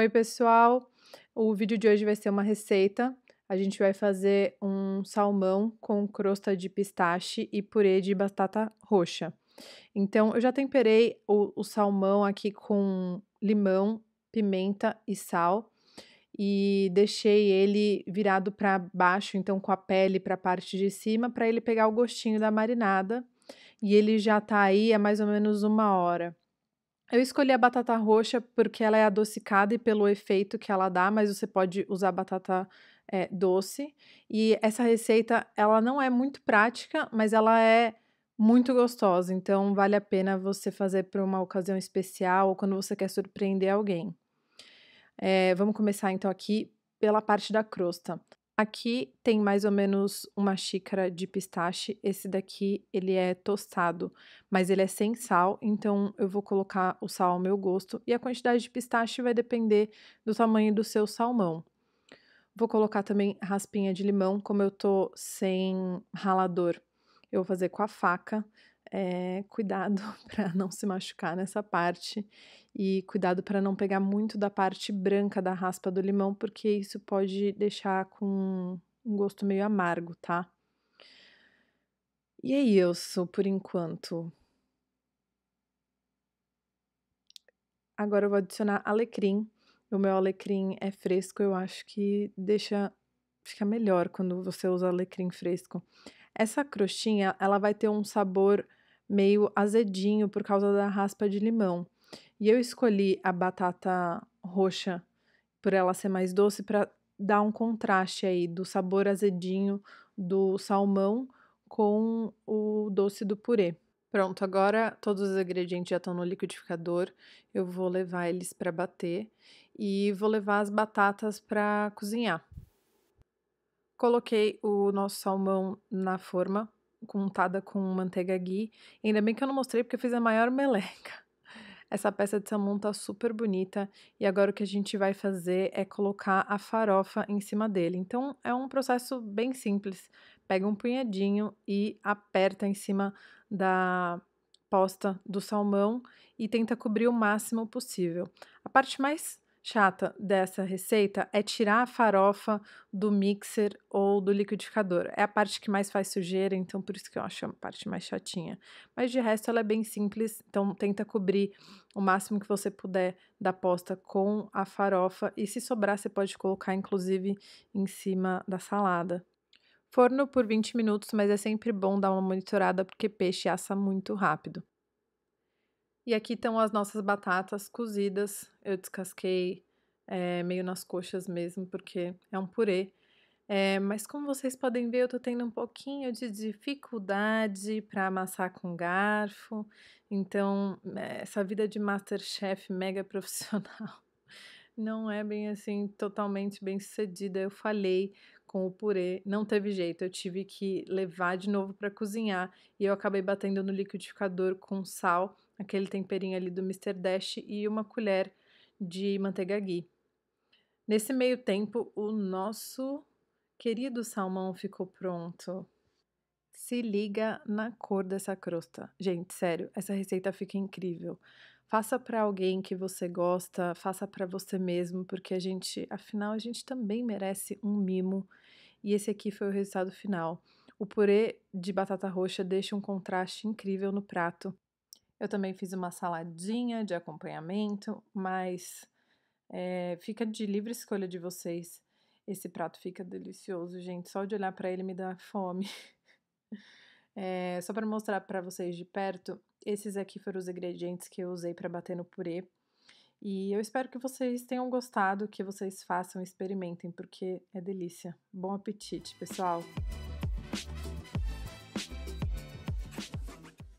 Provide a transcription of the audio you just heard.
Oi, pessoal! O vídeo de hoje vai ser uma receita. A gente vai fazer um salmão com crosta de pistache e purê de batata roxa. Então, eu já temperei o, o salmão aqui com limão, pimenta e sal e deixei ele virado para baixo, então com a pele para a parte de cima, para ele pegar o gostinho da marinada. E ele já tá aí há mais ou menos uma hora. Eu escolhi a batata roxa porque ela é adocicada e pelo efeito que ela dá, mas você pode usar batata é, doce. E essa receita, ela não é muito prática, mas ela é muito gostosa. Então, vale a pena você fazer para uma ocasião especial ou quando você quer surpreender alguém. É, vamos começar então aqui pela parte da crosta. Aqui tem mais ou menos uma xícara de pistache. Esse daqui, ele é tostado, mas ele é sem sal, então eu vou colocar o sal ao meu gosto. E a quantidade de pistache vai depender do tamanho do seu salmão. Vou colocar também raspinha de limão, como eu tô sem ralador. Eu vou fazer com a faca é, cuidado para não se machucar nessa parte e cuidado para não pegar muito da parte branca da raspa do limão, porque isso pode deixar com um gosto meio amargo, tá? E aí, eu sou por enquanto. Agora eu vou adicionar alecrim. O meu alecrim é fresco, eu acho que deixa fica melhor quando você usa alecrim fresco. Essa crostinha, ela vai ter um sabor meio azedinho por causa da raspa de limão. E eu escolhi a batata roxa por ela ser mais doce para dar um contraste aí do sabor azedinho do salmão com o doce do purê. Pronto, agora todos os ingredientes já estão no liquidificador. Eu vou levar eles para bater e vou levar as batatas para cozinhar. Coloquei o nosso salmão na forma Contada com manteiga ghee. Ainda bem que eu não mostrei porque eu fiz a maior meleca. Essa peça de salmão tá super bonita e agora o que a gente vai fazer é colocar a farofa em cima dele. Então é um processo bem simples. Pega um punhadinho e aperta em cima da posta do salmão e tenta cobrir o máximo possível. A parte mais chata dessa receita é tirar a farofa do mixer ou do liquidificador. É a parte que mais faz sujeira, então por isso que eu acho a parte mais chatinha. Mas de resto ela é bem simples, então tenta cobrir o máximo que você puder da posta com a farofa e se sobrar você pode colocar inclusive em cima da salada. Forno por 20 minutos, mas é sempre bom dar uma monitorada porque peixe assa muito rápido. E aqui estão as nossas batatas cozidas. Eu descasquei é, meio nas coxas mesmo, porque é um purê. É, mas como vocês podem ver, eu tô tendo um pouquinho de dificuldade para amassar com garfo. Então, eh, essa vida de Masterchef mega profissional não é bem assim, totalmente bem sucedida. Eu falei com o purê, não teve jeito, eu tive que levar de novo para cozinhar e eu acabei batendo no liquidificador com sal, aquele temperinho ali do Mr. Dash e uma colher de manteiga ghee. Nesse meio tempo, o nosso querido salmão ficou pronto. Se liga na cor dessa crosta. Gente, sério, essa receita fica incrível. Faça para alguém que você gosta, faça para você mesmo, porque a gente, afinal, a gente também merece um mimo. E esse aqui foi o resultado final. O purê de batata roxa deixa um contraste incrível no prato. Eu também fiz uma saladinha de acompanhamento, mas é, fica de livre escolha de vocês. Esse prato fica delicioso, gente. Só de olhar para ele me dá fome. É, só para mostrar para vocês de perto, esses aqui foram os ingredientes que eu usei para bater no purê. E eu espero que vocês tenham gostado, que vocês façam, experimentem, porque é delícia. Bom apetite, pessoal!